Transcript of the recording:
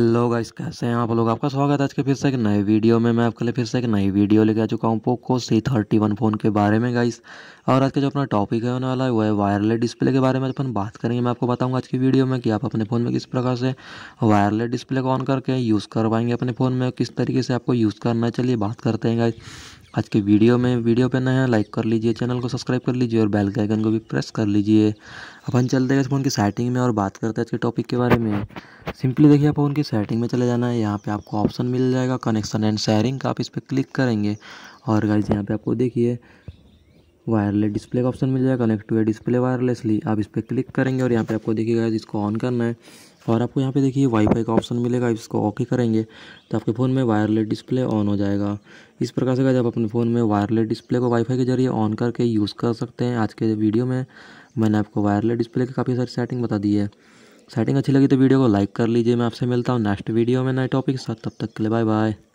hello guys कैसे हैं आप लोग आपका स्वागत है आज के फिर से एक नए वीडियो में मैं आपके लिए फिर से एक नई वीडियो लेके आ चुका हूँ Poco C thirty one phone के बारे में गाइस और आज का जो अपना टॉपिक है होने वाला है वो है वायरलेस डिस्प्ले के बारे में अपन बात करेंगे मैं आपको बताऊंगा आज की वीडियो में कि आप अपने फ़ोन में किस प्रकार से वायरलेस डिस्प्ले को ऑन करके यूज़ करवाएंगे अपने फ़ोन में किस तरीके से आपको यूज़ करना चाहिए बात करते हैं गाइस आज के वीडियो में वीडियो पे नया लाइक कर लीजिए चैनल को सब्सक्राइब कर लीजिए और बेल के आइकन को भी प्रेस कर लीजिए अपन चलते हैं फ़ोन की सेटिंग में और बात करते हैं आज के टॉपिक के बारे में सिंपली देखिए आप फ़ोन की सेटिंग में चले जाना है यहाँ पे आपको ऑप्शन मिल जाएगा कनेक्शन एंड शेयरिंग का आप इस पर क्लिक करेंगे और गाइज यहाँ पे आपको देखिए वायरलेस डिस्प्ले का ऑप्शन मिल जाएगा connect to a display wirelessly आप इस पर क्लिक करेंगे और यहाँ पे आपको देखिएगा इसको ऑन करना है और आपको यहाँ पे देखिए वाईफाई का ऑप्शन मिलेगा इसको ओके करेंगे तो आपके फ़ोन में वायरलेस डिस्प्ले ऑन हो जाएगा इस प्रकार से आप अपने फ़ोन में वायरलेस डिस्प्ले को वाईफाई के जरिए ऑन करके यूज़ कर सकते हैं आज के वीडियो में मैंने आपको वायरलेस डिस्प्ले की काफ़ी सारी सेटिंग बता दी है सेटिंग अच्छी लगी तो वीडियो को लाइक कर लीजिए मैं आपसे मिलता हूँ नेक्स्ट वीडियो में नए टॉपिक के साथ तब तक के लिए बाय बाय